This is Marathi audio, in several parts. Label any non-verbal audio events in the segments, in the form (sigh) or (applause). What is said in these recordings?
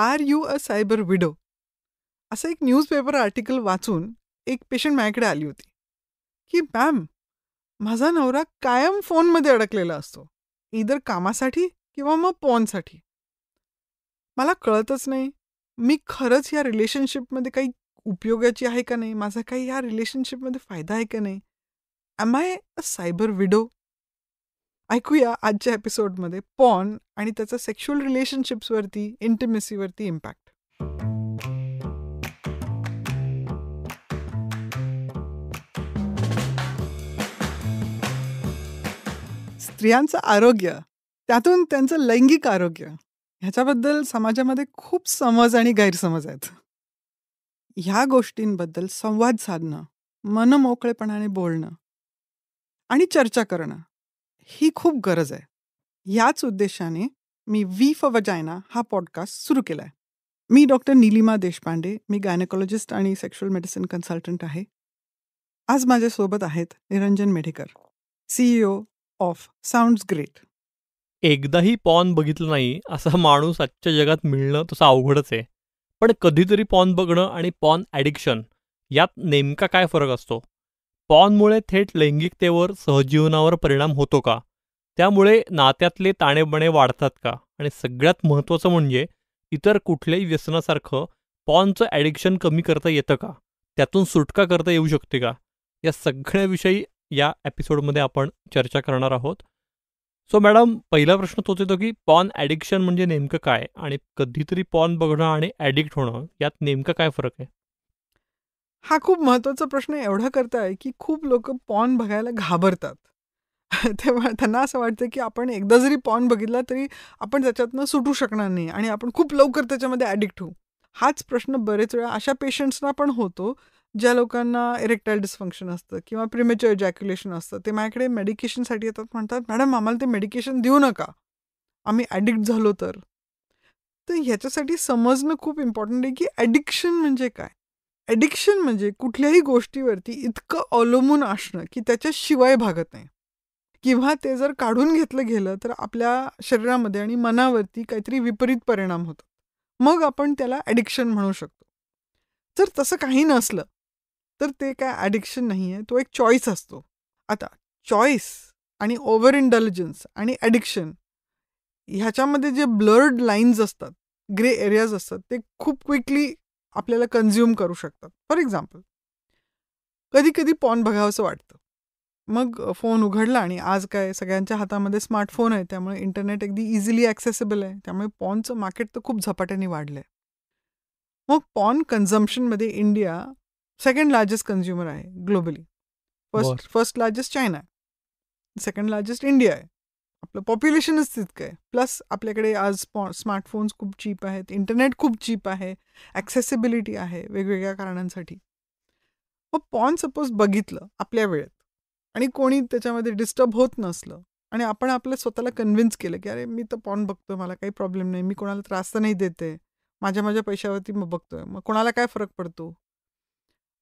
R you a cyber widow असं एक न्यूजपेपर आर्टिकल वाचून एक पेशंट माझ्याकडे आली होती की मॅम माझा नवरा कायम फोनमध्ये अडकलेला असतो इधर कामासाठी किंवा मग पॉनसाठी मला कळतच नाही मी खरंच या रिलेशनशिपमध्ये काही उपयोगाची आहे का नाही माझा काही या रिलेशनशिपमध्ये फायदा आहे का नाही am I a cyber widow ऐकूया आजच्या एपिसोडमध्ये पॉन आणि त्याचा सेक्शुअल रिलेशनशिप्सवरती इंटिमेसीवरती इम्पॅक्ट स्त्रियांचं आरोग्य त्यातून त्यांचं लैंगिक आरोग्य ह्याच्याबद्दल समाजामध्ये खूप समज आणि गैरसमज आहेत ह्या गोष्टींबद्दल संवाद साधणं मनमोकळेपणाने बोलणं आणि चर्चा करणं ही खूप गरज आहे याच उद्देशाने मी वी फॉर वजायना हा पॉडकास्ट सुरू केला आहे मी डॉक्टर नीलिमा देशपांडे मी गायनेकॉलॉजिस्ट आणि सेक्शुअल मेडिसिन कन्सल्टंट आहे आज माझ्यासोबत आहेत Niranjan Medhekar CEO of sounds great एकदाही पॉन बघितलं नाही असा माणूस आजच्या जगात मिळणं तसं अवघडच आहे पण कधीतरी पॉन बघणं आणि पॉन ॲडिक्शन यात नेमका काय फरक असतो पॉनमुळे थेट लैंगिकतेवर सहजीवनावर परिणाम होतो का त्यामुळे नात्यातले ताणेबणे वाढतात का आणि सगळ्यात महत्त्वाचं म्हणजे इतर कुठल्याही व्यसनासारखं पॉनचं ॲडिक्शन कमी करता येतं का त्यातून सुटका करता येऊ शकते का या सगळ्याविषयी या एपिसोडमध्ये आपण चर्चा करणार आहोत सो मॅडम पहिला प्रश्न तोच येतो की पॉन ॲडिक्शन म्हणजे नेमकं काय आणि कधीतरी पॉन बघणं आणि ॲडिक्ट होणं यात नेमकं काय फरक आहे हा खूप महत्त्वाचा प्रश्न एवढा करताय की खूप लोक पॉन बघायला घाबरतात (laughs) तेव्हा त्यांना असं वाटतं की आपण एकदा जरी पॉन बघितला तरी आपण त्याच्यातनं सुटू शकणार नाही आणि आपण खूप लवकर त्याच्यामध्ये ॲडिक्ट होऊ हाच प्रश्न बरेच वेळा अशा पेशंट्सना पण होतो ज्या लोकांना इरेक्टाईल डिस्फंक्शन असतं किंवा प्रिमेच्युअर जॅक्युलेशन असतं ते माझ्याकडे मेडिकेशनसाठी येतात म्हणतात मॅडम आम्हाला ते मेडिकेशन देऊ नका आम्ही ॲडिक्ट झालो तर तर ह्याच्यासाठी समजणं खूप इम्पॉर्टंट आहे की ॲडिक्शन म्हणजे काय ॲडिक्शन म्हणजे कुठल्याही गोष्टीवरती इतकं अवलंबून असणं की त्याच्याशिवाय भागत नाही किंवा ते जर काढून घेतलं गेलं तर आपल्या शरीरामध्ये आणि मनावरती काहीतरी विपरीत परिणाम होतो मग आपण त्याला ॲडिक्शन म्हणू शकतो जर तसं काही नसलं तर ते काय ॲडिक्शन नाही आहे तो एक चॉईस असतो आता चॉईस आणि ओव्हर इंटेलिजन्स आणि ॲडिक्शन ह्याच्यामध्ये जे ब्लर्ड लाईन्स असतात ग्रे एरियाज असतात ते खूप क्विकली आपल्याला कन्झ्युम करू शकतात फॉर एक्झाम्पल कधी कधी पॉन बघावंसं वाटतं मग फोन उघडला आणि आज काय सगळ्यांच्या हातामध्ये स्मार्टफोन आहे त्यामुळे इंटरनेट अगदी इझिली ॲक्सेसेबल आहे त्यामुळे पॉनचं मार्केट तर खूप झपाट्याने वाढलं आहे मग पॉन कन्झम्पशनमध्ये इंडिया सेकंड लार्जेस्ट कन्झ्युमर आहे globally first first largest China आहे सेकंड लार्जेस्ट इंडिया आहे आपलं पॉप्युलेशनच तितकं आहे प्लस आपल्याकडे आज स्मार्टफोन्स खूप चीप आहेत इंटरनेट खूप चीप आहे ॲक्सेसिबिलिटी आहे वेगवेगळ्या कारणांसाठी मग पॉन सपोज बघितलं आपल्या वेळेत आणि कोणी त्याच्यामध्ये डिस्टर्ब होत नसलं आणि आपण आपलं स्वतःला कन्व्हिन्स केलं की अरे मी तर पॉन बघतो मला काही प्रॉब्लेम नाही मी कोणाला त्रास तर नाही देते माझ्या माझ्या पैशावरती मग बघतोय मग कोणाला काय फरक पडतो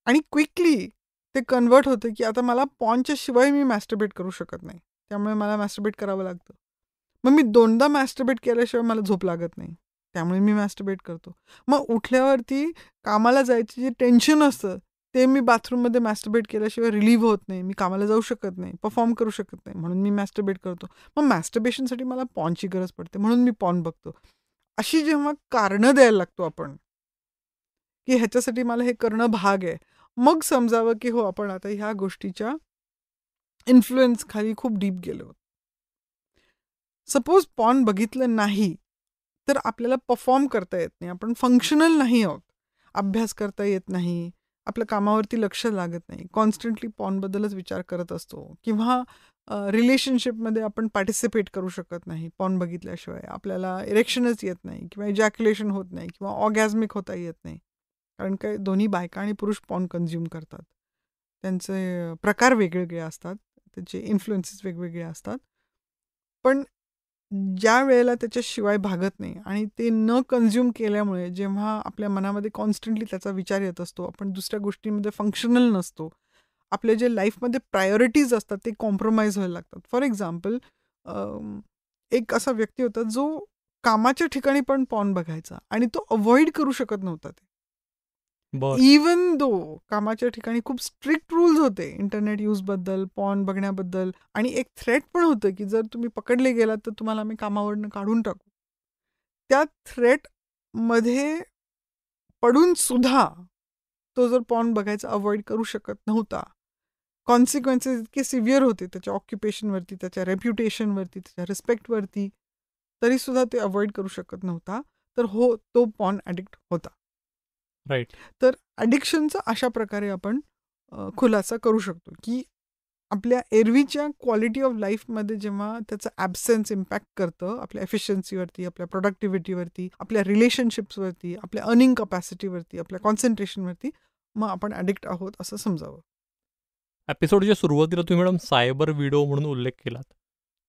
आणि क्विकली ते कन्वर्ट होते की आता मला पॉनच्या शिवाय मी मॅस्टरबेट करू शकत नाही त्यामुळे मला मॅस्टरबेट करावं लागतं मग मी दोनदा मॅस्टरबेट केल्याशिवाय मला झोप लागत नाही त्यामुळे मी मॅस्टरबेट करतो मग उठल्यावरती कामाला जायचं जे टेन्शन असतं ते मी बाथरूममध्ये मॅस्टरबेट केल्याशिवाय रिलीव्ह होत नाही मी कामाला जाऊ शकत नाही परफॉर्म करू शकत नाही म्हणून मी मॅस्टरबेट करतो मग मॅस्टरबेशनसाठी मला पॉनची गरज पडते म्हणून मी पॉन बघतो अशी जेव्हा कारणं द्यायला लागतो आपण की ह्याच्यासाठी मला हे करणं भाग आहे मग समजावं की हो आपण आता ह्या गोष्टीच्या इन्फ्लुएन्स खाली खूप डीप गेलं सपोज पॉन बघितलं नाही तर आपल्याला परफॉर्म करता येत नाही आपण फंक्शनल नाही आहोत अभ्यास करता येत नाही आपल्या कामावरती लक्ष लागत नाही कॉन्स्टंटली पॉनबद्दलच विचार करत असतो किंवा रिलेशनशिपमध्ये आपण पार्टिसिपेट करू शकत नाही पॉन बघितल्याशिवाय आपल्याला इरेक्शनच येत नाही किंवा इजॅक्युलेशन होत नाही किंवा ऑगॅझमिक होता येत नाही कारण काय दोन्ही बायका आणि पुरुष पॉन कन्झ्युम करतात त्यांचे प्रकार वेगवेगळे असतात त्याचे इन्फ्लुएन्सेस वेगवेगळे असतात पण ज्या वेळेला त्याच्याशिवाय भागत नाही आणि ते न कन्झ्युम केल्यामुळे जेव्हा आपल्या मनामध्ये कॉन्स्टंटली त्याचा विचार येत असतो आपण दुसऱ्या गोष्टींमध्ये फंक्शनल नसतो आपले जे लाईफमध्ये प्रायोरिटीज असतात ते कॉम्प्रोमाइज व्हायला लागतात फॉर एक्झाम्पल एक असा व्यक्ती होता जो कामाच्या ठिकाणी पण पॉन बघायचा आणि तो अवॉइड करू शकत नव्हता ते इवन दो कामाच्या ठिकाणी खूप स्ट्रिक्ट रूल्स होते इंटरनेट युज बद्दल पॉन बघण्याबद्दल आणि एक थ्रेट पण होतं की जर तुम्ही पकडले गेलात तर तुम्हाला आम्ही कामावरनं काढून टाकू त्या थ्रेट मध्ये पडून सुद्धा तो जर पॉन बघायचा अवॉइड करू शकत नव्हता कॉन्सिक्वेन्सेस इतके सिव्हिअर होते त्याच्या ऑक्युपेशनवरती त्याच्या रेप्युटेशनवरती त्याच्या रिस्पेक्टवरती सुद्धा ते अवॉइड करू शकत नव्हता तर हो तो पॉन ॲडिक्ट होता राईट तर ॲडिक्शनचा अशा प्रकारे आपण खुलासा करू शकतो की आपल्या एरवीच्या क्वालिटी ऑफ लाईफमध्ये जेव्हा त्याचं ॲब्सेन्स इम्पॅक्ट करतं आपल्या एफिशियन्सीवरती आपल्या प्रोडक्टिव्हिटीवरती आपल्या रिलेशनशिप्सवरती आपल्या अर्निंग कपॅसिटीवरती आपल्या कॉन्सन्ट्रेशनवरती मग आपण ॲडिक्ट आहोत असं समजावं एपिसोडच्या सुरुवातीला तुम्ही मॅडम सायबर विडो म्हणून उल्लेख केलात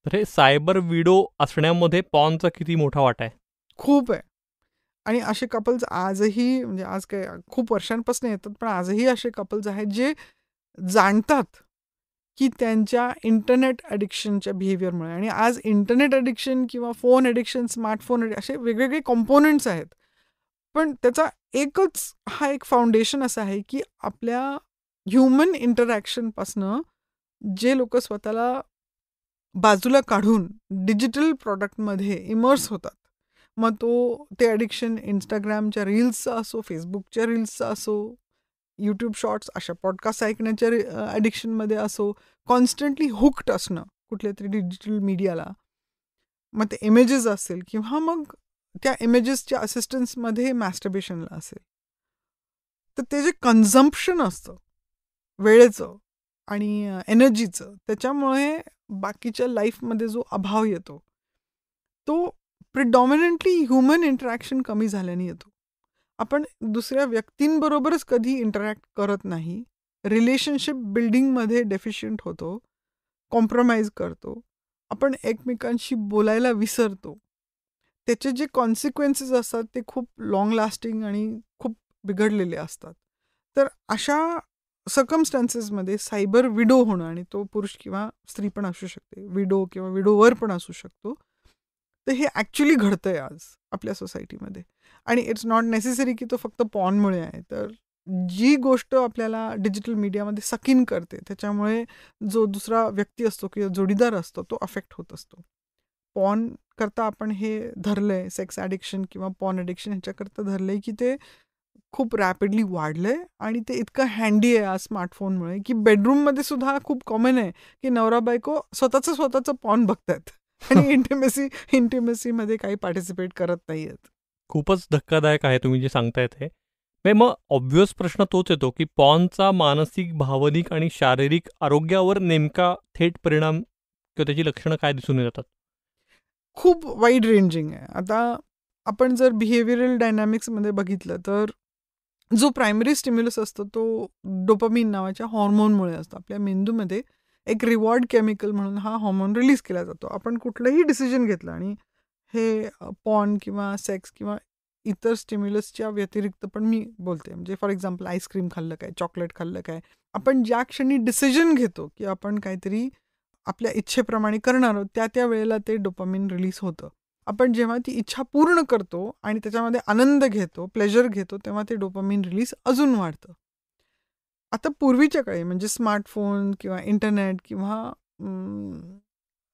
तर हे सायबर विडो असण्यामध्ये पॉनचा किती मोठा वाटा आहे खूप आहे आणि असे कपल्स आजही म्हणजे आज काय खूप वर्षांपासून येतात पण आजही असे कपल्स आहेत जे जाणतात की त्यांच्या इंटरनेट ॲडिक्शनच्या बिहेवियरमुळे आणि आज इंटरनेट ॲडिक्शन किंवा फोन ॲडिक्शन स्मार्टफोन असे वेगवेगळे कॉम्पोनंट्स आहेत पण त्याचा एकच हा एक फाउंडेशन असा आहे की आपल्या ह्युमन इंटरॅक्शनपासनं जे लोक स्वतःला बाजूला काढून डिजिटल प्रॉडक्टमध्ये इमर्स होतात मग तो ते ॲडिक्शन इंस्टाग्रामच्या रील्सचा असो फेसबुकच्या रील्सचा असो यूट्यूब शॉर्ट्स अशा पॉडकास्ट ऐकण्याच्या ॲडिक्शनमध्ये असो कॉन्स्टंटली हुक्ड असणं कुठल्या तरी डिजिटल मीडियाला मग ते इमेजेस असेल किंवा मग त्या इमेजेसच्या असिस्टन्समध्ये मॅस्टबेशनला असेल तर ते जे कन्झम्पशन असतं वेळेचं आणि एनर्जीचं त्याच्यामुळे बाकीच्या लाईफमध्ये जो अभाव येतो तो प्रिडॉमिनंटली ह्युमन इंटरॅक्शन कमी झाल्याने येतो आपण दुसऱ्या व्यक्तींबरोबरच कधी इंटरॅक्ट करत नाही रिलेशनशिप बिल्डिंगमध्ये डेफिशियंट होतो कॉम्प्रोमाइज करतो आपण एकमेकांशी बोलायला विसरतो त्याचे जे कॉन्सिक्वेन्सेस असतात ते खूप लॉंग लास्टिंग आणि खूप बिघडलेले असतात तर अशा सकमस्टान्सेसमध्ये सायबर विडो होणं आणि तो पुरुष किंवा स्त्री पण असू शकते विडो किंवा विडोवर पण असू शकतो तर हे ॲक्च्युली आहे आज आपल्या सोसायटीमध्ये आणि इट्स नॉट नेसेसरी की तो फक्त पॉनमुळे आहे तर जी गोष्ट आपल्याला डिजिटल मीडियामध्ये सकीन करते त्याच्यामुळे जो दुसरा व्यक्ती असतो किंवा जोडीदार असतो तो अफेक्ट होत असतो पॉन करता आपण हे धरलं आहे सेक्स ॲडिक्शन किंवा पॉन ॲडिक्शन ह्याच्याकरता धरलं आहे की ते खूप रॅपिडली वाढलं आहे आणि ते इतकं हँडी आहे आज स्मार्टफोनमुळे की बेडरूममध्ये सुद्धा खूप कॉमन आहे की नवरा बायको स्वतःचं स्वतःचं पॉन बघतात आणि इंटिमेसी (laughs) मध्ये काही पार्टिसिपेट करत नाही आहेत खूपच धक्कादायक आहे तुम्ही जे सांगतायत हे म्हणजे मग ऑब्व्हियस प्रश्न तोच येतो की पॉनचा मानसिक भावनिक आणि शारीरिक आरोग्यावर नेमका थेट परिणाम किंवा त्याची लक्षणं काय दिसून येतात खूप वाईड रेंजिंग आहे आता आपण जर बिहेवियरल डायनॅमिक्समध्ये बघितलं तर जो प्रायमरी स्टिम्युलस असतो तो डोपामिन नावाच्या हॉर्मोनमुळे असतो आपल्या मेंदूमध्ये एक रिवॉर्ड केमिकल म्हणून हा हॉर्मोन रिलीज केला जातो आपण कुठलंही डिसिजन घेतलं आणि हे पॉन किंवा सेक्स किंवा इतर स्टिम्युलसच्या व्यतिरिक्त पण मी बोलते म्हणजे फॉर एक्झाम्पल आईस्क्रीम खाल्लं काय चॉकलेट खाल्लं काय आपण ज्या क्षणी डिसिजन घेतो की आपण काहीतरी आपल्या इच्छेप्रमाणे करणार आहोत त्या त्या वेळेला ते डोपामिन रिलीज होतं आपण जेव्हा ती इच्छा पूर्ण करतो आणि त्याच्यामध्ये आनंद घेतो प्लेजर घेतो तेव्हा ते डोपामिन रिलीज अजून वाढतं आता पूर्वीच्या काळी म्हणजे स्मार्टफोन किंवा इंटरनेट किंवा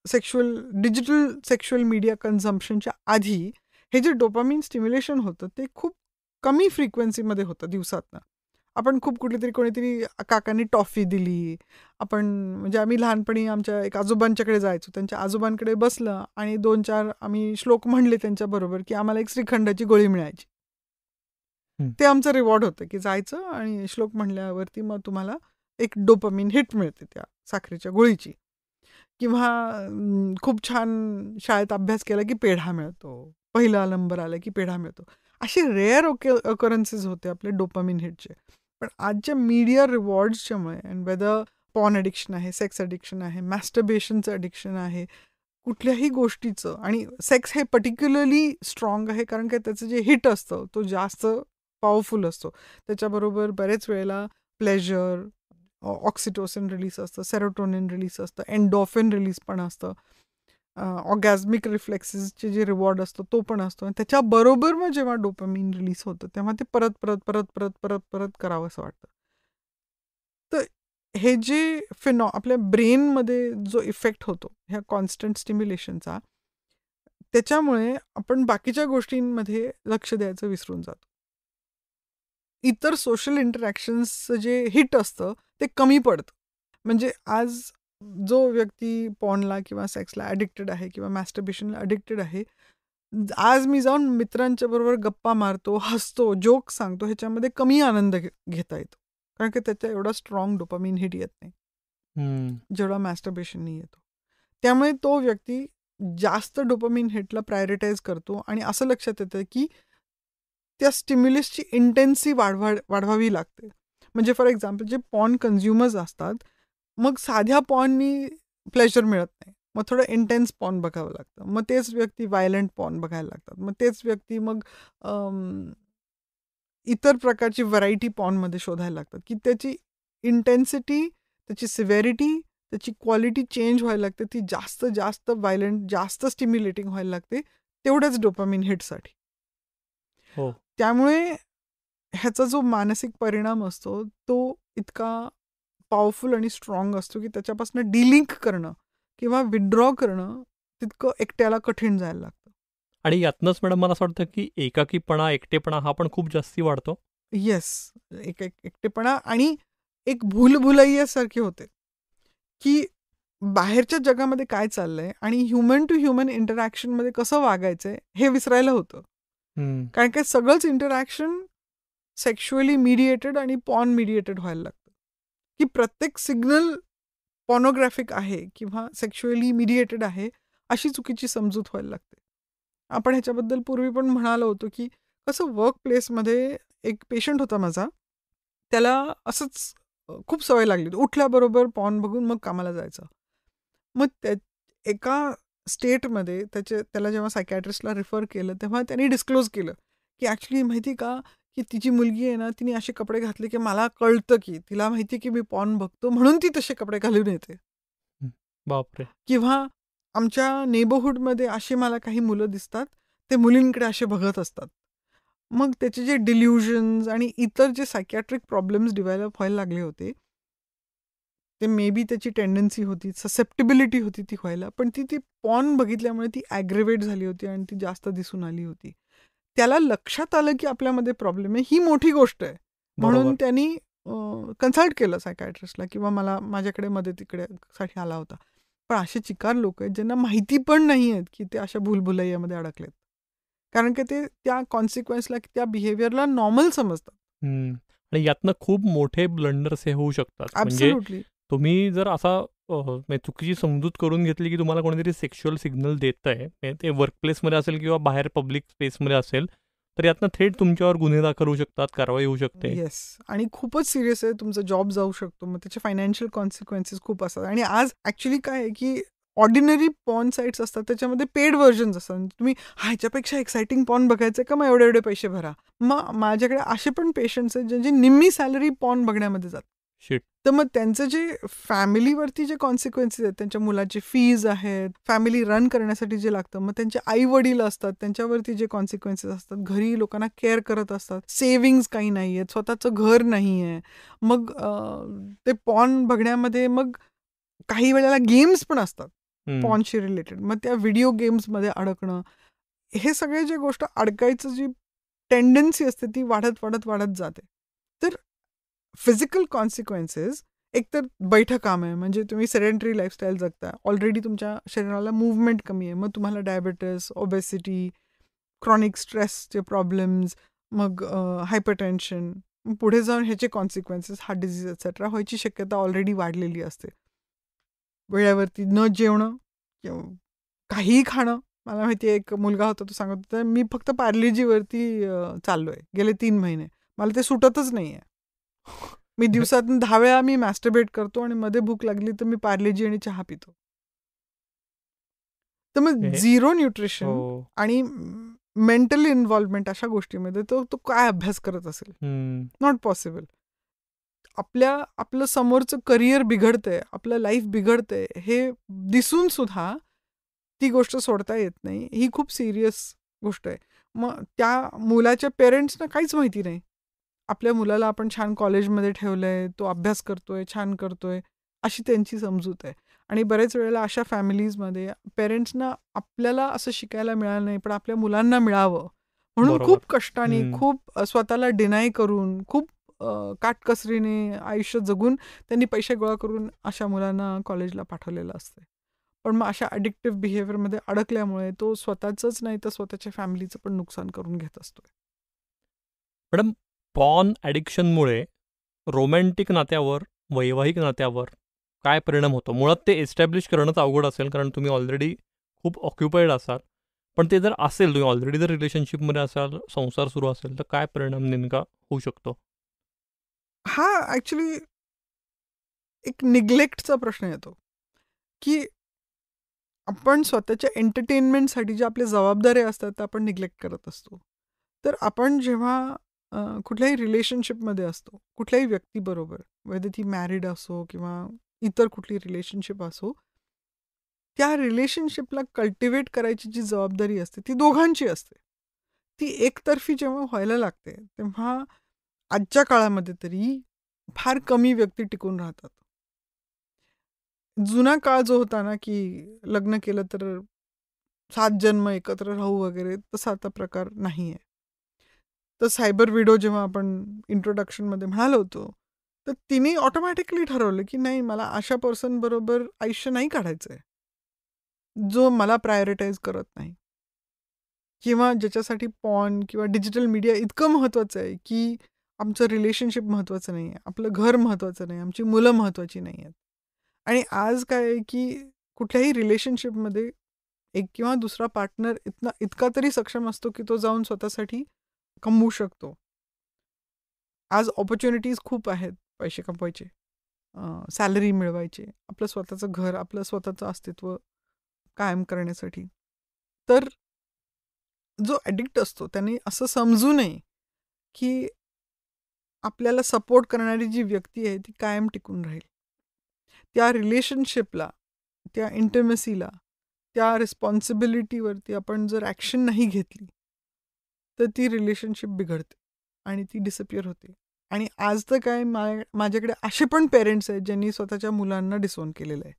सेक्शुअल डिजिटल सेक्शुअल मीडिया कन्झम्पशनच्या आधी हे जे डोपामिन स्टिम्युलेशन होतं ते खूप कमी फ्रिक्वेन्सीमध्ये होतं दिवसातनं आपण खूप कुठलीतरी कोणीतरी काकांनी टॉफी दिली आपण म्हणजे आम्ही लहानपणी आमच्या एक आजोबांच्याकडे जायचो त्यांच्या आजोबांकडे बसलं आणि दोन चार आम्ही श्लोक म्हणले त्यांच्याबरोबर की आम्हाला एक श्रीखंडाची गोळी मिळायची ते आमचं रिवॉर्ड होतं की जायचं आणि श्लोक म्हणल्यावरती मग तुम्हाला एक डोपमिन हिट मिळते त्या साखरेच्या गोळीची किंवा खूप छान शाळेत अभ्यास केला की पेढा मिळतो पहिला नंबर आला की पेढा मिळतो असे रेअर ओके अकरन्सेस होते आपले डोपमिन हिटचे पण आजच्या मीडिया रिवॉर्ड्सच्यामुळे अँड वेदर पॉन ॲडिक्शन आहे सेक्स अडिक्शन आहे मॅस्टबेशनचं अडिक्शन आहे कुठल्याही गोष्टीचं आणि सेक्स हे पर्टिक्युलरली स्ट्रॉंग आहे कारण काय त्याचं जे हिट असतं तो जास्त पॉवरफुल असतो त्याच्याबरोबर बरेच वेळेला प्लेजर ऑक्सिटोसिन रिलीज असतं सेरोटोनिन रिलीज असतं एन्डॉफिन रिलीज पण असतं ऑगॅझमिक रिफ्लेक्सेसचे जे रिवॉर्ड असतो तो पण असतो आणि त्याच्याबरोबर मग जेव्हा डोपमिन रिलीज होतं तेव्हा ते परत परत परत परत परत परत करावं असं वाटतं तर हे जे फिनॉ आपल्या ब्रेनमध्ये जो इफेक्ट होतो ह्या कॉन्स्टंट स्टिम्युलेशनचा त्याच्यामुळे आपण बाकीच्या गोष्टींमध्ये लक्ष द्यायचं विसरून जातो इतर सोशल इंटरॅक्शन्सचं जे हिट असतं ते कमी पडतं म्हणजे आज जो व्यक्ती पॉनला किंवा सेक्सला ॲडिक्टेड आहे किंवा मॅस्टर्बेशनला ॲडिक्टेड आहे आज मी जाऊन मित्रांच्या बरोबर गप्पा मारतो हसतो जोक सांगतो ह्याच्यामध्ये कमी आनंद घेता येतो कारण की त्याच्या एवढा स्ट्रॉंग डोपामिन हिट येत नाही hmm. जेवढा मॅस्टर्बेशननी येतो त्यामुळे तो व्यक्ती जास्त डोपामिन हिटला प्रायोरिटाईज करतो आणि असं लक्षात येतं की त्या स्टिम्युलसची इंटेन्सी वाढवा वाढवावी लागते म्हणजे फॉर एक्झाम्पल जे पॉन कन्झ्युमर्स असतात मग साध्या पॉननी प्लेजर मिळत नाही मग थोडं इंटेन्स पॉन बघावं लागतं मग तेच व्यक्ती वायलंट पॉन बघायला लागतात मग तेच व्यक्ती मग इतर प्रकारची व्हरायटी पॉनमध्ये शोधायला लागतात की त्याची इंटेन्सिटी त्याची सिव्हेरिटी त्याची क्वालिटी चेंज व्हायला लागते ती जास्त जास्त वायलंट जास्त स्टिम्युलेटिंग व्हायला लागते तेवढ्याच डोपामिन हिटसाठी हो त्यामुळे ह्याचा जो मानसिक परिणाम असतो तो इतका पॉवरफुल आणि स्ट्रॉंग असतो की त्याच्यापासून डिलिंक करणं किंवा विड्रॉ करणं तितकं एकट्याला कठीण जायला लागतं आणि यातनंच मॅडम मला असं वाटतं की एकाकीपणा एकटेपणा हा पण खूप जास्ती वाढतो येस एक एकटेपणा आणि एक सारखे होते की बाहेरच्या जगामध्ये काय चाललंय आणि ह्युमन टू ह्युमन इंटरॅक्शनमध्ये कसं वागायचंय हे विसरायला होतं कारण काय सगळंच इंटरॅक्शन सेक्शुअली मिडिएटेड आणि पॉन मिडिएटेड व्हायला लागतं की प्रत्येक सिग्नल पॉनोग्राफिक आहे किंवा सेक्शुअली मिडिएटेड आहे अशी चुकीची समजूत व्हायला लागते आपण ह्याच्याबद्दल पूर्वी पण म्हणालो होतो की कसं वर्क प्लेसमध्ये एक पेशंट होता माझा त्याला असंच खूप सवय लागली उठल्याबरोबर पॉन बघून मग कामाला जायचं मग त्या एका स्टेटमध्ये त्याचे त्याला जेव्हा सायकॅट्रिस्टला रेफर केलं तेव्हा त्यांनी डिस्क्लोज केलं की ॲक्च्युली माहिती का की तिची मुलगी आहे ना तिने असे कपडे घातले की मला कळतं की तिला माहिती की मी पॉन बघतो म्हणून ती तसे कपडे घालून येते बापरे किंवा आमच्या नेबरहूडमध्ये असे मला काही मुलं दिसतात ते मुलींकडे असे बघत असतात मग त्याचे जे डिल्युजन्स आणि इतर जे सायकॅट्रिक प्रॉब्लेम्स डिव्हलप व्हायला लागले होते ते मे बी त्याची टेंडन्सी होती ससेप्टेबिलिटी होती ती व्हायला पण ती ती पॉन बघितल्यामुळे ती ॲग्रेवेट झाली होती आणि ती जास्त दिसून आली होती त्याला लक्षात आलं की आपल्यामध्ये प्रॉब्लेम आहे ही मोठी गोष्ट आहे म्हणून त्यांनी कन्सल्ट केलं सायकायट्रिस्टला किंवा मला माझ्याकडे मध्ये तिकडे साठी आला होता पण असे चिकार लोक आहेत ज्यांना माहिती पण नाही आहेत की ते अशा भूलभुलैयामध्ये अडकलेत कारण की ते त्या कॉन्सिक्वेन्सला त्या बिहेवियरला नॉर्मल समजतात आणि यातनं खूप मोठे ब्लंडर्स हे होऊ शकतात म्हणजे तुम्ही जर असा म्हणजे चुकीची समजूत करून घेतली की तुम्हाला कोणीतरी सेक्शुअल सिग्नल देत आहे ते वर्कप्लेसमध्ये असेल किंवा बाहेर पब्लिक स्पेसमध्ये असेल तर यातनं थेट तुमच्यावर गुन्हे दाखल होऊ शकतात कारवाई होऊ शकते येस आणि खूपच सिरियस आहे तुमचा जॉब जाऊ शकतो मग त्याचे फायनान्शियल कॉन्सिक्वेन्सेस खूप असतात आणि आज ऍक्च्युली काय आहे की ऑर्डिनरी पॉन साईट्स असतात त्याच्यामध्ये पेड व्हर्जन्स असतात म्हणजे तुम्ही ह्याच्यापेक्षा एक्सायटिंग पॉन बघायचं का मग एवढे एवढे पैसे भरा मग माझ्याकडे असे पण पेशंट्स आहेत ज्यांची निम्मी सॅलरी पॉन बघण्यामध्ये जातात तर मग त्यांचं जे फॅमिलीवरती जे कॉन्सिक्वेन्सेस आहेत त्यांच्या मुलाची फीज आहेत फॅमिली रन करण्यासाठी जे लागतं मग त्यांचे आई वडील असतात त्यांच्यावरती जे कॉन्सिक्वेन्सेस असतात घरी लोकांना केअर करत असतात सेव्हिंग्स काही नाही आहेत स्वतःचं घर नाही आहे मग ते पॉन बघण्यामध्ये मग काही वेळेला गेम्स पण असतात पॉनशी रिलेटेड मग त्या व्हिडिओ गेम्समध्ये अडकणं हे सगळे जे गोष्ट अडकायचं जी टेंडन्सी असते ती वाढत वाढत वाढत जाते फिजिकल कॉन्सिक्वेन्सेस एकतर बैठं काम आहे म्हणजे तुम्ही सेडेंटरी लाईफस्टाईल जगता ऑलरेडी तुमच्या शरीराला मूवमेंट कमी आहे मग तुम्हाला डायबेटीस ओबेसिटी क्रॉनिक स्ट्रेसचे प्रॉब्लेम्स मग हायपरटेन्शन पुढे जाऊन ह्याचे कॉन्सिक्वेन्सेस हार्ट डिझीज एक्सेट्रा व्हायची शक्यता ऑलरेडी वाढलेली असते वेळेवरती न जेवणं काहीही खाणं मला माहिती आहे एक मुलगा होता तो सांगत होता मी फक्त पार्लेजीवरती चाललो आहे गेले तीन महिने मला ते सुटतच नाही आहे मी दिवसातून दहा वेळा मी मॅस्टरबेट करतो आणि मध्ये भूक लागली तर मी पार्लेजी आणि चहा पितो तर मग झिरो हो. न्यूट्रिशन आणि मेंटल इन्व्हॉल्वमेंट अशा गोष्टीमध्ये तो तो काय अभ्यास करत असेल नॉट पॉसिबल आपल्या आपलं समोरचं करिअर बिघडतंय आपलं लाईफ बिघडतंय हे दिसून सुद्धा ती गोष्ट सोडता येत नाही ही खूप सिरियस गोष्ट आहे मग त्या मुलाच्या पेरेंट्सना काहीच माहिती नाही आपल्या मुलाला आपण छान कॉलेजमध्ये ठेवलं आहे तो अभ्यास करतोय छान करतोय अशी त्यांची समजूत आहे आणि बरेच वेळेला अशा फॅमिलीजमध्ये पेरेंट्सना आपल्याला असं शिकायला मिळालं नाही पण आपल्या मुलांना मिळावं म्हणून खूप कष्टाने खूप स्वतःला डिनाय करून खूप काटकसरीने आयुष्य जगून त्यांनी पैसे गोळा करून अशा मुलांना कॉलेजला पाठवलेलं असतं पण मग अशा अडिक्टिव्ह बिहेवियरमध्ये अडकल्यामुळे तो स्वतःचंच नाही तर स्वतःच्या फॅमिलीचं पण नुकसान करून घेत असतो मॅडम पॉन ॲडिक्शनमुळे रोमॅन्टिक नात्यावर वैवाहिक नात्यावर काय परिणाम होतो मुळात ते एस्टॅब्लिश करणंच अवघड असेल कारण तुम्ही ऑलरेडी खूप ऑक्युपाईड असाल पण ते जर असेल तुम्ही ऑलरेडी जर रिलेशनशिपमध्ये असाल संसार सुरू असेल तर काय परिणाम नेमका होऊ शकतो हा ॲक्च्युली एक निग्लेक्टचा प्रश्न येतो की आपण स्वतःच्या एंटरटेनमेंटसाठी ज्या आपल्या जबाबदाऱ्या असतात त्या आपण निग्लेक्ट करत असतो तर आपण जेव्हा कुठल्याही रिलेशनशिपमध्ये असतो कुठल्याही व्यक्तीबरोबर वेदर ती मॅरिड असो किंवा इतर कुठली रिलेशनशिप असो त्या रिलेशनशिपला कल्टिवेट करायची जी जबाबदारी असते ती दोघांची असते ती एकतर्फी जेव्हा व्हायला लागते तेव्हा आजच्या काळामध्ये तरी फार कमी व्यक्ती टिकून राहतात जुना काळ जो होता ना की लग्न केलं तर सात जन्म एकत्र राहू वगैरे तसा आता प्रकार नाही आहे तर सायबर विडो जेव्हा आपण इंट्रोडक्शनमध्ये म्हणालो होतो तर तिने ऑटोमॅटिकली ठरवलं की नाही मला अशा पर्सन बरोबर आयुष्य नाही काढायचं आहे जो मला प्रायोरिटाईज करत नाही किंवा ज्याच्यासाठी पॉन किंवा डिजिटल मीडिया इतकं महत्त्वाचं आहे की आमचं रिलेशनशिप महत्त्वाचं नाही आहे आपलं घर महत्त्वाचं नाही आमची मुलं महत्त्वाची नाही आहेत आणि आज काय आहे की कुठल्याही रिलेशनशिपमध्ये एक किंवा दुसरा पार्टनर इतना इतका तरी सक्षम असतो की तो जाऊन स्वतःसाठी कमवू शकतो आज ऑपॉर्च्युनिटीज खूप आहेत पैसे कमवायचे सॅलरी मिळवायचे आपलं स्वतःचं घर आपलं स्वतःचं अस्तित्व कायम करण्यासाठी तर जो ॲडिक्ट असतो त्याने असं समजू नये की आपल्याला सपोर्ट करणारी जी व्यक्ती आहे ती कायम टिकून राहील त्या रिलेशनशिपला त्या इंटरमेसीला त्या रिस्पॉन्सिबिलिटीवरती आपण जर ॲक्शन नाही घेतली तर ती रिलेशनशिप बिघडते आणि ती डिसअपिअर होते आणि आज तर काय मा माझ्याकडे असे पण पेरेंट्स आहेत ज्यांनी स्वतःच्या मुलांना डिसोन केलेलं आहे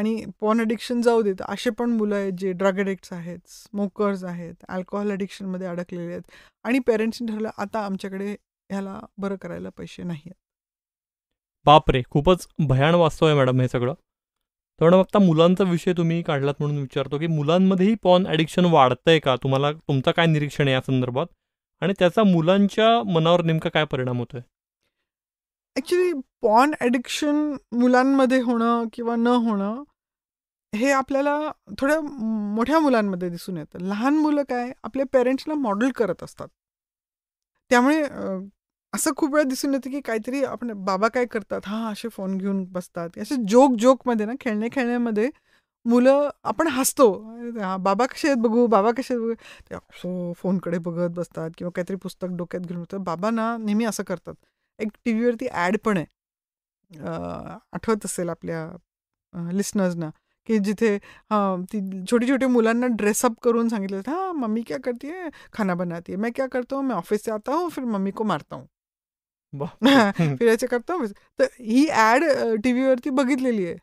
आणि पॉन अडिक्शन जाऊ देत असे पण मुलं आहेत जे ड्रग एडिक्ट्स आहेत स्मोकर्स आहेत अल्कोहोल अडिक्शनमध्ये अडकलेले आहेत आणि पेरेंट्सनी ठरलं आता आमच्याकडे ह्याला बरं करायला पैसे नाही आहेत बापरे खूपच भयान वास्तव आहे मॅडम हे सगळं तर बघता मुलांचा विषय तुम्ही काढलात म्हणून विचारतो की मुलांमध्येही पॉन ॲडिक्शन वाढतंय का तुम्हाला तुमचं काय निरीक्षण आहे या संदर्भात आणि त्याचा मुलांच्या मनावर नेमका काय परिणाम होतोय ॲक्च्युली पॉन ॲडिक्शन मुलांमध्ये होणं किंवा न होणं हे आपल्याला थोड्या मोठ्या मुलांमध्ये दिसून येतं लहान मुलं काय आपल्या पेरेंट्सला मॉडेल करत असतात त्यामुळे असं खूप वेळा दिसून येतं की काहीतरी आपण बाबा काय करतात हां असे फोन घेऊन बसतात असे जोक जोकमध्ये ना खेळणे खेळण्यामध्ये मुलं आपण हसतो हां बाबा कसे आहेत बघू बाबा कसे बघू ते असो फोनकडे बघत बसतात किंवा काहीतरी पुस्तक डोक्यात घेऊन होतं बाबा ना नेहमी असं करतात एक टी व्हीवरती ॲड पण आहे आठवत असेल आपल्या लिस्नर्सना की जिथे हां ती छोटी छोटी मुलांना ड्रेसअप करून सांगितलं हां मम्मी क्या करते है खाना बनाती है मैं क्या करतो मी मैं ऑफिस से आता हूँ फिर मम्मी को मारता हूँ (laughs) फिरायचे करतो तर ही ऍड टी व्हीवरती बघितलेली आहे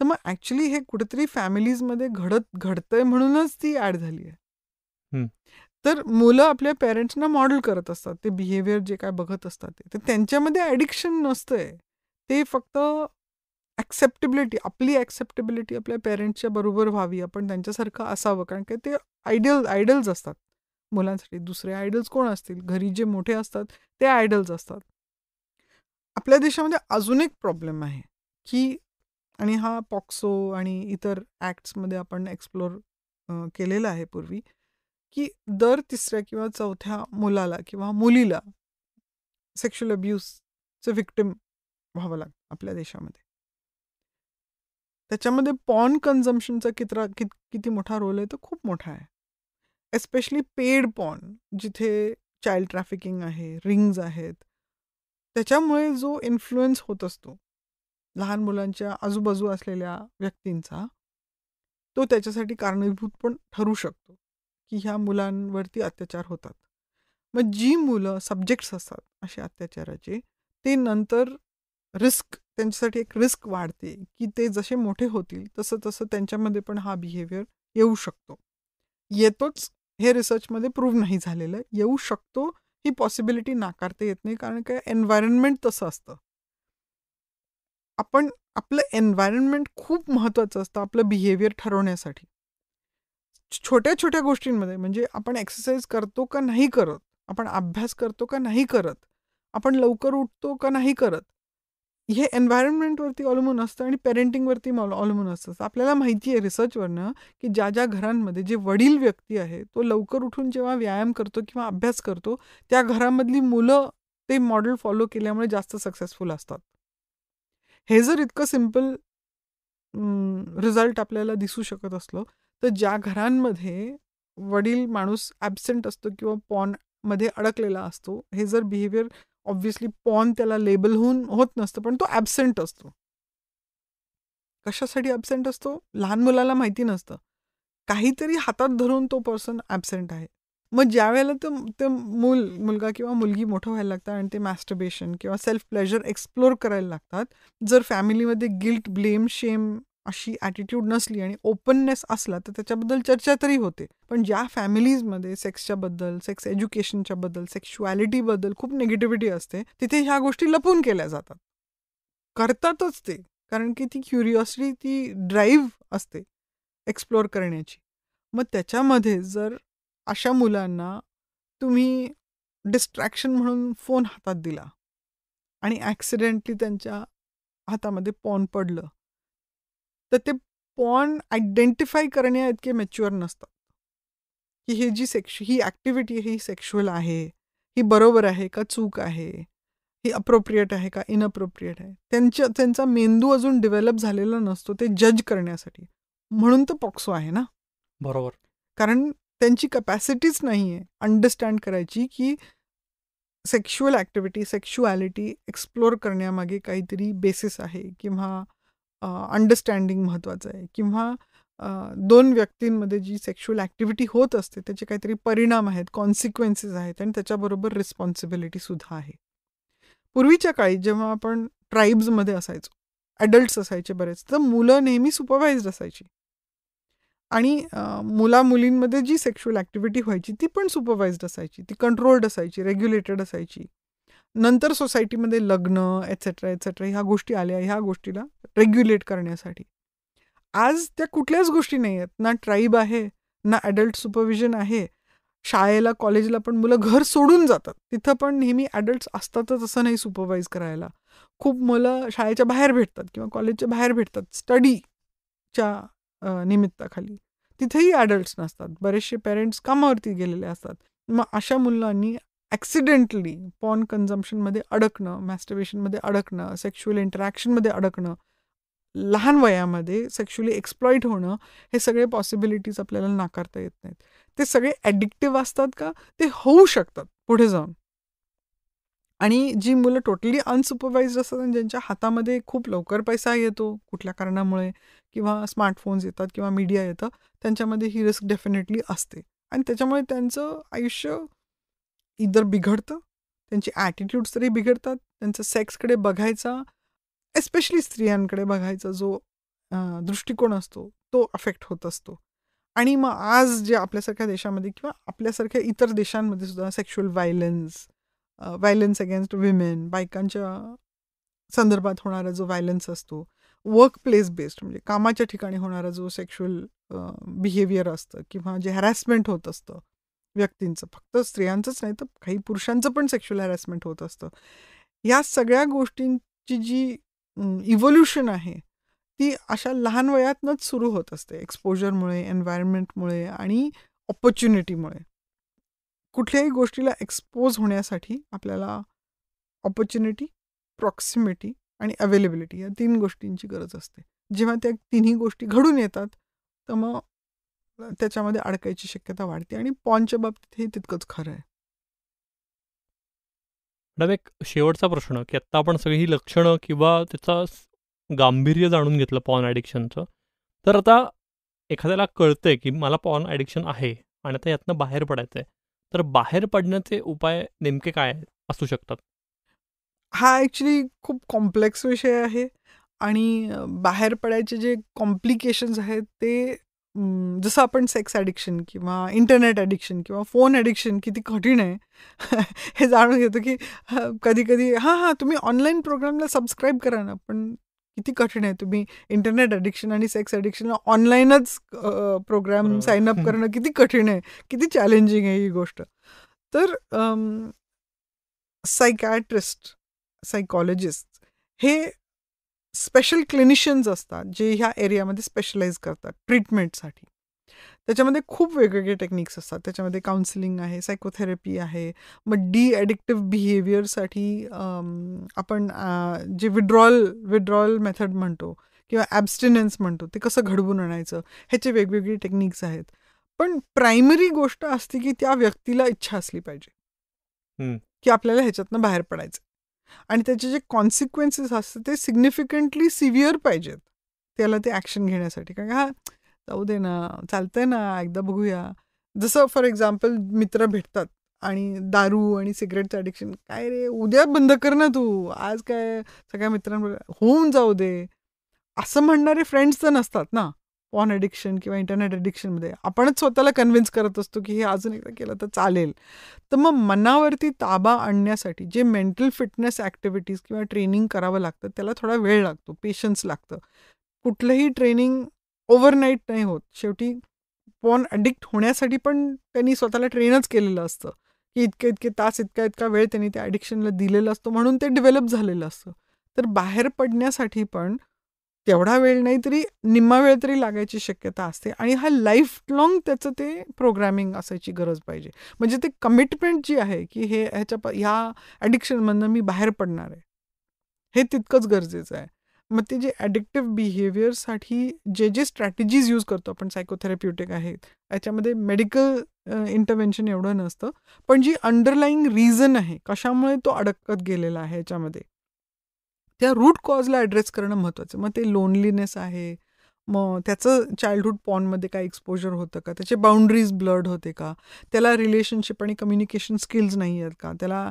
तर मग ॲक्च्युली हे कुठेतरी फॅमिलीजमध्ये घडत घडतंय म्हणूनच ती ऍड झाली आहे तर मुलं आपल्या पेरेंट्सना मॉडेल करत असतात ते बिहेवियर जे काय बघत असतात ते तर त्यांच्यामध्ये ऍडिक्शन नसतंय ते फक्त ॲक्सेप्टेबिलिटी आपली ॲक्सेप्टेबिलिटी आपल्या पेरेंट्सच्या बरोबर व्हावी आपण त्यांच्यासारखं असावं कारण काय ते आयडियल आयडल्स असतात मुलांसाठी दुसरे आयडल्स कोण असतील घरी जे मोठे असतात ते आयडल्स असतात आपल्या देशामध्ये अजून एक प्रॉब्लेम आहे की आणि हा पॉक्सो आणि इतर ॲक्ट्समध्ये आपण एक्सप्लोर केलेला आहे पूर्वी की दर तिसऱ्या किंवा चौथ्या मुलाला किंवा मुलीला सेक्शुअल अब्युजचं विक्टिम व्हावं लागतं आपल्या देशामध्ये त्याच्यामध्ये पॉन कन्झम्पनचा कितरा कित किती मोठा रोल आहे तो खूप मोठा आहे एस्पेशली पेड पॉन जिथे चाइल्ड ट्रॅफिकिंग आहे रिंग्ज आहेत त्याच्यामुळे जो इन्फ्लुएन्स होत असतो लहान मुलांच्या आजूबाजू असलेल्या व्यक्तींचा तो त्याच्यासाठी कारणीभूत पण ठरू शकतो की ह्या मुलांवरती अत्याचार होतात मग जी मुलं सब्जेक्ट्स असतात अशा अत्याचाराचे ते नंतर रिस्क त्यांच्यासाठी एक रिस्क वाढते की ते जसे मोठे होतील तसं तसं त्यांच्यामध्ये पण हा बिहेवियर येऊ शकतो येतोच हे रिसर्चमध्ये प्रूव्ह नाही झालेलं आहे येऊ शकतो ही पॉसिबिलिटी नाकारता येत नाही कारण काय एन्व्हायरमेंट तसं असतं आपण आपलं एन्व्हायरमेंट खूप महत्त्वाचं असतं आपलं बिहेवियर ठरवण्यासाठी छोट्या छोट्या गोष्टींमध्ये म्हणजे आपण एक्सरसाइज करतो का नाही करत आपण अभ्यास करतो का नाही करत आपण लवकर उठतो का नाही करत हे एन्व्हायरमेंटवरती अवलंबून असतं आणि पेरेंटिंगवरती अवलंबून असतं आपल्याला माहिती आहे रिसर्चवरनं की ज्या ज्या घरांमध्ये जे वडील व्यक्ती आहे तो लवकर उठून जेव्हा व्यायाम करतो किंवा अभ्यास करतो त्या घरामधली मुलं ते मॉडेल फॉलो केल्यामुळे जास्त सक्सेसफुल असतात हे जर इतकं सिम्पल रिझल्ट आपल्याला दिसू शकत असलो तर ज्या घरांमध्ये वडील माणूस ॲबसेंट असतो किंवा पॉनमध्ये अडकलेला असतो हे जर बिहेवियर ऑब्व्हियसली पॉन त्याला लेबल होऊन होत नसतं पण तो ॲबसेंट असतो कशासाठी ॲबसेंट असतो लहान मुलाला माहिती नसतं काहीतरी हातात धरून तो पर्सन ॲबसेंट आहे मग ज्या वेळेला ते ते मूल मुलगा किंवा मुलगी मोठं व्हायला लागतात आणि ते मॅस्टर्बेशन किंवा सेल्फ प्लेजर एक्सप्लोर करायला लागतात जर फॅमिलीमध्ये गिल्ट ब्लेम शेम अशी ॲटिट्यूड नसली आणि ओपननेस असला तर त्याच्याबद्दल चर्चा तरी होते पण ज्या फॅमिलीजमध्ये सेक्सच्या बद्दल सेक्स एज्युकेशनच्या बद्दल सेक्शुॲलिटीबद्दल खूप निगेटिव्हिटी असते तिथे ह्या गोष्टी लपून केल्या जातात करतातच ते कारण की ती क्युरिओसिटी ती ड्राईव्ह असते एक्सप्लोअर करण्याची मग त्याच्यामध्ये जर अशा मुलांना तुम्ही डिस्ट्रॅक्शन म्हणून फोन हातात दिला आणि ॲक्सिडेंटली त्यांच्या हातामध्ये पॉन पडलं तर ते पॉन आयडेंटिफाय करण्या इतके मॅच्युअर नसतात की हे जी सेक्श ही ॲक्टिव्हिटी ही सेक्शुअल आहे ही बरोबर आहे का चूक आहे ही अप्रोप्रिएट आहे का इनअप्रोप्रिएट आहे त्यांच्या त्यांचा मेंदू अजून डेव्हलप झालेला नसतो ते जज करण्यासाठी म्हणून तर पॉक्सो आहे ना बरोबर कारण त्यांची कपॅसिटीच नाही आहे अंडरस्टँड करायची की सेक्शुअल ॲक्टिव्हिटी सेक्शुॲलिटी एक्सप्लोअर करण्यामागे काहीतरी बेसिस आहे किंवा अंडरस्टँडिंग महत्त्वाचं आहे किंवा दोन व्यक्तींमध्ये जी सेक्शुअल ॲक्टिव्हिटी होत असते त्याचे काहीतरी परिणाम आहेत कॉन्सिक्वेन्सेस आहेत आणि त्याच्याबरोबर रिस्पॉन्सिबिलिटीसुद्धा आहे पूर्वीच्या काळी जेव्हा आपण ट्राईब्समध्ये असायचो ॲडल्ट्स असायचे बरेच तर मुलं नेहमी सुपरवाइज्ड असायची आणि मुला मुलींमध्ये जी सेक्शुअल ॲक्टिव्हिटी व्हायची ती पण सुपरवाइज्ड असायची ती कंट्रोल्ड असायची रेग्युलेटेड असायची नंतर सोसायटीमध्ये लग्न एटसेट्रा एटसेट्रा ह्या गोष्टी आल्या ह्या गोष्टीला रेग्युलेट करण्यासाठी आज त्या कुठल्याच गोष्टी नाही आहेत ना ट्राईब आहे ना ॲडल्ट सुपरविजन आहे शाळेला कॉलेजला पण मुलं घर सोडून जातात तिथं पण नेहमी ॲडल्ट्स असतातच असं नाही सुपरवाईज करायला खूप मुलं शाळेच्या बाहेर भेटतात किंवा कॉलेजच्या बाहेर भेटतात स्टडीच्या निमित्ताखाली तिथेही ॲडल्ट्स नसतात बरेचसे पेरेंट्स कामावरती गेलेले असतात मग अशा मुलांनी ॲक्सिडेंटली पॉन कन्झम्पशनमध्ये अडकणं मॅस्टिवेशनमध्ये अडकणं सेक्शुअल इंटरॅक्शनमध्ये अडकणं लहान वयामध्ये सेक्शुअली एक्सप्लॉईट होणं हे सगळे पॉसिबिलिटीज आपल्याला नाकारता येत नाहीत ते सगळे ॲडिक्टिव्ह असतात का ते होऊ शकतात पुढे जाऊन आणि जी मुलं टोटली अनसुपरवाइज असतात आणि ज्यांच्या हातामध्ये खूप लवकर पैसा येतो कुठल्या कारणामुळे किंवा स्मार्टफोन्स येतात किंवा मीडिया येतं त्यांच्यामध्ये ही रिस्क डेफिनेटली असते आणि त्याच्यामुळे त्यांचं आयुष्य इतर बिघडतं त्यांचे ॲटिट्यूड्स तरी बिघडतात त्यांचा सेक्सकडे बघायचा एस्पेशली स्त्रियांकडे बघायचा जो दृष्टिकोन असतो तो अफेक्ट होत असतो आणि मग आज जे आपल्यासारख्या देशामध्ये किंवा आपल्यासारख्या इतर देशांमध्ये सुद्धा sexual violence violence against women बायकांच्या संदर्भात होणारा जो व्हायलन्स असतो वर्क प्लेस बेस्ड म्हणजे कामाच्या ठिकाणी होणारा जो सेक्शुअल बिहेवियर असतं किंवा जे हॅरॅसमेंट होत असतं व्यक्तींचं फक्त स्त्रियांचंच नाही तर काही पुरुषांचं पण सेक्शुअल हॅरॅसमेंट होत असतं या सगळ्या गोष्टींची जी इव्होल्युशन आहे ती अशा लहान वयातनंच सुरू होत असते एक्सपोजरमुळे एन्व्हायरमेंटमुळे आणि ऑपॉर्च्युनिटीमुळे कुठल्याही गोष्टीला एक्सपोज होण्यासाठी आपल्याला ऑपॉर्च्युनिटी प्रॉक्सिमिटी आणि अवेलेबिलिटी या तीन गोष्टींची गरज असते जेव्हा त्या तिन्ही गोष्टी घडून येतात तर मग त्याच्यामध्ये अडकायची शक्यता वाढते आणि पॉनच्या बाबतीत हे तितकंच खरं आहे मॅडम एक शेवटचा प्रश्न की आत्ता आपण सगळी ही लक्षणं किंवा त्याचा गांभीर्य जाणून घेतलं पॉन ॲडिक्शनचं तर आता एखाद्याला कळतंय की मला पॉन ॲडिक्शन आहे आणि आता यातनं बाहेर पडायचं आहे तर बाहेर पडण्याचे उपाय नेमके काय असू शकतात हा ॲक्च्युली खूप कॉम्प्लेक्स विषय आहे आणि बाहेर पडायचे जे कॉम्प्लिकेशन्स आहेत ते जसं आपण सेक्स ॲडिक्शन किंवा इंटरनेट ॲडिक्शन किंवा फोन ॲडिक्शन किती कठीण आहे (laughs) हे जाणून घेतो की कधी कधी हां हां तुम्ही ऑनलाईन प्रोग्रामला सबस्क्राईब करा ना पण किती कठीण आहे तुम्ही इंटरनेट ॲडिक्शन आणि सेक्स ॲडिक्शनला ऑनलाईनच प्रोग्राम अप करणं (laughs) किती कठीण आहे किती चॅलेंजिंग आहे ही गोष्ट तर सायकॅट्रिस्ट सायकॉलॉजिस्ट हे स्पेशल क्लिनिशियन्स असतात जे ह्या एरियामध्ये स्पेशलाइज करतात ट्रीटमेंटसाठी त्याच्यामध्ये खूप वेगवेगळे टेक्निक्स असतात त्याच्यामध्ये काउन्सिलिंग आहे सायकोथेरपी आहे मग डी ॲडिक्टिव्ह बिहेवियरसाठी आपण जे विड्रॉल विड्रॉल मेथड म्हणतो किंवा ॲबस्टिनन्स म्हणतो ते कसं घडवून आणायचं ह्याचे वेगवेगळे टेक्निक्स आहेत पण प्रायमरी गोष्ट असते की त्या व्यक्तीला इच्छा असली पाहिजे की आपल्याला ह्याच्यातनं बाहेर पडायचं आणि त्याचे जे कॉन्सिक्वेन्सेस असतात ते सिग्निफिकंटली सिव्हिअर पाहिजेत त्याला ते ॲक्शन घेण्यासाठी कारण हा जाऊ दे ना चालतंय ना एकदा बघूया जसं फॉर एक्झाम्पल मित्र भेटतात आणि दारू आणि सिगरेटचं ॲडिक्शन काय रे उद्या बंद कर ना तू आज काय सगळ्या मित्रांबरोबर होऊन जाऊ दे असं म्हणणारे फ्रेंड्स तर नसतात ना पॉन ॲडिक्शन किंवा इंटरनेट ॲडिक्शनमध्ये आपणच स्वतःला कन्व्हिन्स करत असतो की हे अजून एकदा केलं तर चालेल तर मग मनावरती ताबा आणण्यासाठी जे मेंटल फिटनेस ॲक्टिव्हिटीज किंवा ट्रेनिंग करावं लागतं त्याला थोडा वेळ लागतो पेशन्स लागतं कुठलंही ट्रेनिंग ओव्हरनाईट नाही होत शेवटी पॉन ॲडिक्ट होण्यासाठी पण त्यांनी स्वतःला ट्रेनच केलेलं असतं की इतके इतके तास इतका इतका वेळ त्यांनी त्या ॲडिक्शनला दिलेला असतो म्हणून ते डेव्हलप झालेलं असतं तर बाहेर पडण्यासाठी पण तेवढा वेळ नाही तरी निम्मा वेळ तरी लागायची शक्यता असते आणि हा लाईफ लाँग त्याचं ते प्रोग्रॅमिंग असायची गरज पाहिजे म्हणजे ते कमिटमेंट जी आहे की हे ह्याच्या ह्या ॲडिक्शनमधनं मी बाहेर पडणार आहे हे तितकंच गरजेचं आहे मग ते जे ॲडिक्टिव्ह बिहेवियरसाठी जे जे स्ट्रॅटेजीज यूज करतो आपण सायकोथेरप्युटिक आहेत याच्यामध्ये मेडिकल इंटरव्हेन्शन एवढं नसतं पण जी अंडरलाईंग रिझन आहे कशामुळे तो अडकत गेलेला आहे याच्यामध्ये त्या रूट कॉजला ॲड्रेस करणं महत्त्वाचं मग ते लोनलीनेस आहे मग त्याचं चाइल्डहूड पॉनमध्ये काय एक्सपोजर होतं का त्याचे बाउंड्रीज ब्लड होते का त्याला रिलेशनशिप आणि कम्युनिकेशन स्किल्स नाही आहेत का त्याला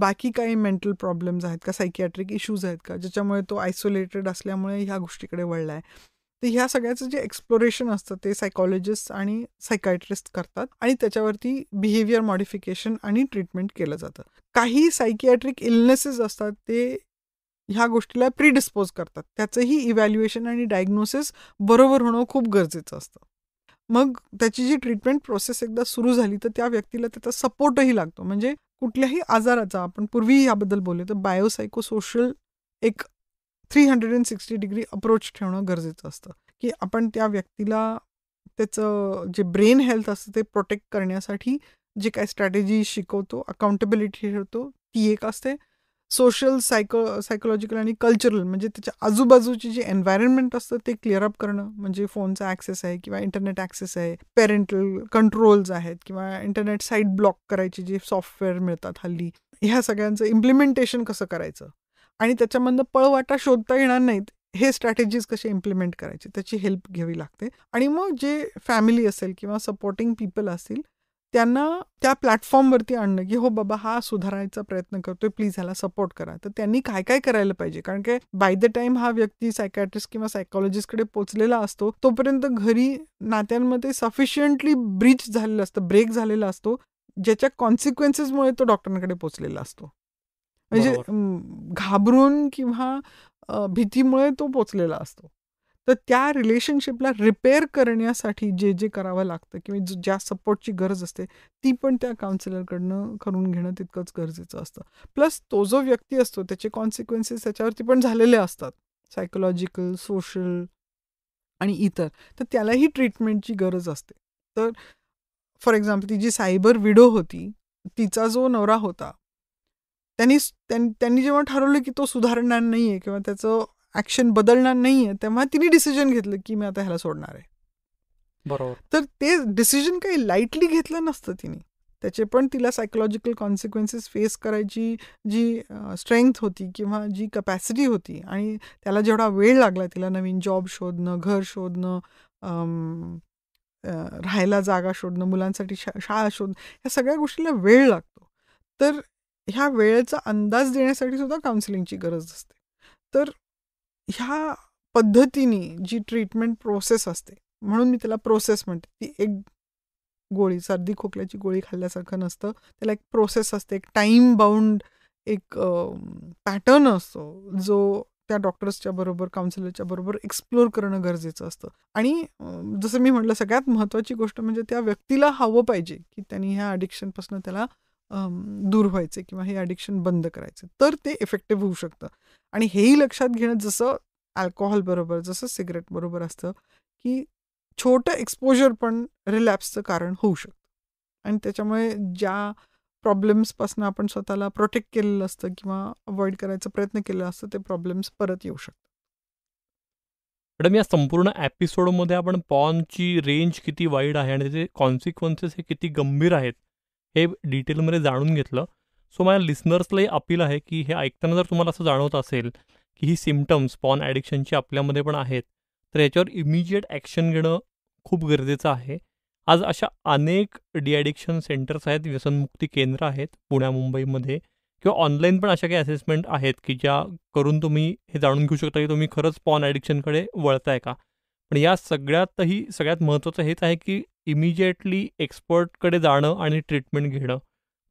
बाकी काही मेंटल प्रॉब्लेम्स आहेत का सायकियाट्रिक इश्यूज आहेत का ज्याच्यामुळे तो आयसोलेटेड असल्यामुळे ह्या गोष्टीकडे वळला आहे तर ह्या सगळ्याचं जे एक्सप्लोरेशन असतं ते सायकॉलॉजिस्ट आणि सायकायट्रिस्ट करतात आणि त्याच्यावरती बिहेवियर मॉडिफिकेशन आणि ट्रीटमेंट केलं जातं काही सायकियाट्रिक इलनेसेस असतात ते ह्या गोष्टीला प्रीडिस्पोज करतात त्याचंही इव्हॅल्युएशन आणि डायग्नोसिस बरोबर होणं खूप गरजेचं असतं मग त्याची जी ट्रीटमेंट प्रोसेस एकदा सुरू झाली तर त्या व्यक्तीला त्याचा सपोर्टही लागतो म्हणजे कुठल्याही आजाराचा आपण पूर्वी याबद्दल बोललो तर बायोसायकोसोशल एक three hundred and sixty degree approach ठेवणं गरजेचं असतं की आपण त्या व्यक्तीला त्याचं जे ब्रेन हेल्थ असतं ते प्रोटेक्ट करण्यासाठी जे काय स्ट्रॅटेजी शिकवतो अकाउंटेबिलिटी ठेवतो ती एक असते सोशल सायको सायकोलॉजिकल आणि कल्चरल म्हणजे त्याच्या आजूबाजूची जी एन्व्हायरमेंट असतं ते क्लिअर अप करणं म्हणजे फोनचा ॲक्सेस आहे किंवा इंटरनेट ॲक्सेस आहे पेरेंटल कंट्रोल्स आहेत किंवा इंटरनेट साईट ब्लॉक करायची जे सॉफ्टवेअर मिळतात हल्ली ह्या सगळ्यांचं इम्प्लिमेंटेशन कसं करायचं आणि त्याच्यामधनं पळवाटा शोधता येणार नाहीत हे स्ट्रॅटेजीज कसे इम्प्लिमेंट करायचे त्याची हेल्प घ्यावी लागते आणि मग जे फॅमिली असेल किंवा सपोर्टिंग पीपल असतील त्यांना त्या प्लॅटफॉर्मवरती आणणं की हो बाबा हा सुधारायचा प्रयत्न करतोय प्लीज ह्याला सपोर्ट करा तर त्यांनी काय काय करायला पाहिजे कारण की बाय द टाइम हा व्यक्ती सायकॅट्रिस्ट किंवा कडे पोचलेला असतो तोपर्यंत घरी नात्यांमध्ये सफिशियंटली ब्रीच झालेलं असतं ब्रेक झालेला असतो ज्याच्या कॉन्सिक्वेन्सेसमुळे तो डॉक्टरांकडे पोचलेला असतो म्हणजे घाबरून किंवा भीतीमुळे तो पोचलेला असतो तर त्या रिलेशनशिपला रिपेअर करण्यासाठी जे जे करावं लागतं किंवा ज्या सपोर्टची गरज असते ती पण त्या काउन्सिलरकडनं करून घेणं तितकंच गरजेचं असतं प्लस तो जो व्यक्ती असतो त्याचे कॉन्सिक्वेन्सेस त्याच्यावरती पण झालेले असतात सायकोलॉजिकल सोशल आणि इतर तर त्यालाही ट्रीटमेंटची गरज असते तर फॉर एक्झाम्पल ती जी सायबर विडो होती तिचा जो नवरा होता त्यांनी त्यांनी जेव्हा ठरवलं की तो सुधारणार नाही आहे किंवा त्याचं ॲक्शन बदलणार नाही आहे तेव्हा तिने डिसिजन घेतलं की मी आता ह्याला सोडणार आहे बरोबर तर ते डिसिजन काही लाईटली घेतलं नसतं तिने त्याचे पण तिला सायकोलॉजिकल कॉन्सिक्वेन्सेस फेस करायची जी स्ट्रेंथ होती किंवा जी कपॅसिटी होती आणि त्याला जेवढा वेळ लागला तिला नवीन जॉब शोधणं घर शोधणं राहायला जागा शोधणं मुलांसाठी शा शाळा शोधणं ह्या सगळ्या गोष्टीला वेळ लागतो तर ह्या वेळेचा अंदाज देण्यासाठी सुद्धा काउन्सिलिंगची गरज असते तर ह्या पद्धतीने जी ट्रीटमेंट प्रोसेस असते म्हणून मी त्याला प्रोसेस म्हणते ती एक गोळी सर्दी खोकल्याची गोळी खाल्ल्यासारखं नसतं त्याला एक प्रोसेस असते एक टाईम बाउंड एक पॅटर्न असतो जो त्या डॉक्टर्सच्या बरोबर काउन्सिलरच्या बरोबर एक्सप्लोअर करणं गरजेचं असतं आणि जसं मी म्हटलं सगळ्यात महत्त्वाची गोष्ट म्हणजे त्या व्यक्तीला हवं पाहिजे की त्यांनी ह्या ॲडिक्शनपासून त्याला दूर व्हायचं किंवा हे ॲडिक्शन बंद करायचं तर ते इफेक्टिव्ह होऊ शकतं आणि हेही लक्षात घेणं जसं अल्कोहोल बरोबर जसं सिगरेट बरोबर असतं की छोटं एक्सपोजर पण रिलॅप्सचं कारण होऊ शकतं आणि त्याच्यामुळे ज्या प्रॉब्लेम्सपासून आपण स्वतःला प्रोटेक्ट केलेलं असतं किंवा अवॉइड करायचा प्रयत्न केला असतं ते प्रॉब्लेम्स परत येऊ शकतात मॅडम या संपूर्ण एपिसोडमध्ये आपण पॉनची रेंज किती वाईड आहे आणि त्याचे कॉन्सिक्वन्सेस हे किती गंभीर आहेत हे डिटेलमध्ये जाणून घेतलं सो माझ्या लिस्नर्सलाही अपील आहे की हे ऐकताना जर तुम्हाला असं जाणवत असेल की ही सिमटम्स पॉन ॲडिक्शनची आपल्यामध्ये पण आहेत तर याच्यावर इमिजिएट ॲक्शन घेणं खूप गरजेचं आहे आज अशा अनेक डिॲडिक्शन सेंटर्स आहेत व्यसनमुक्ती केंद्र आहेत पुण्या मुंबईमध्ये किंवा ऑनलाईन पण अशा काही असेसमेंट आहेत की ज्या करून तुम्ही हे जाणून घेऊ शकता की तुम्ही खरंच पॉन ॲडिक्शनकडे वळताय का पण या सगळ्यातही सगळ्यात महत्त्वाचं हेच आहे की इमिजिएटली एक्सपर्टकडे जाणं आणि ट्रीटमेंट घेणं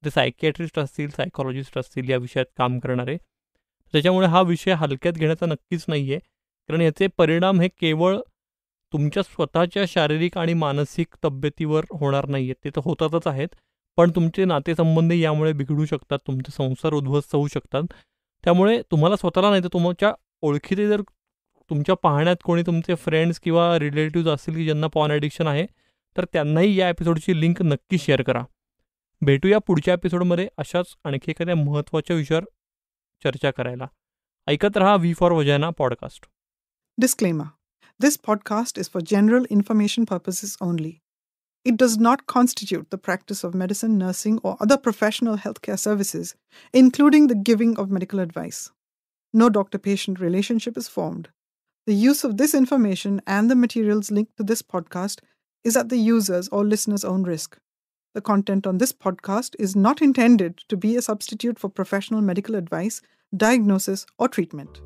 ते सायकॅट्रिस्ट असतील सायकॉलॉजिस्ट असतील या विषयात काम करणारे त्याच्यामुळे हा विषय हलक्यात घेण्याचा नक्कीच नाही आहे कारण याचे परिणाम हे केवळ तुमच्या स्वतःच्या शारीरिक आणि मानसिक तब्येतीवर होणार नाही आहेत ते तर होतातच आहेत पण तुमचे नातेसंबंध यामुळे बिघडू शकतात तुमचे संसार उद्ध्वस्त होऊ शकतात त्यामुळे तुम्हाला स्वतःला नाही तर तुमच्या ओळखीचे जर तुमच्या पाहण्यात कोणी तुमचे फ्रेंड्स किंवा रिलेटिव्ज असतील की ज्यांना पॉन ॲडिक्शन आहे तर त्यांनाही या एपिसोडची लिंक नक्की शेअर करा भेटूया पुढच्या एपिसोडमध्ये अशाच आणखी एखाद्या महत्त्वाच्या विषयावर चर्चा करायला ऐकत रहा V for vagina podcast disclaimer this podcast is for general information purposes only It does not constitute the practice of medicine, nursing, or other professional healthcare services, including the giving of medical advice. No doctor patient relationship is formed. The use of this information and the materials linked to this podcast is at the user's or listener's own risk. The content on this podcast is not intended to be a substitute for professional medical advice, diagnosis, or treatment.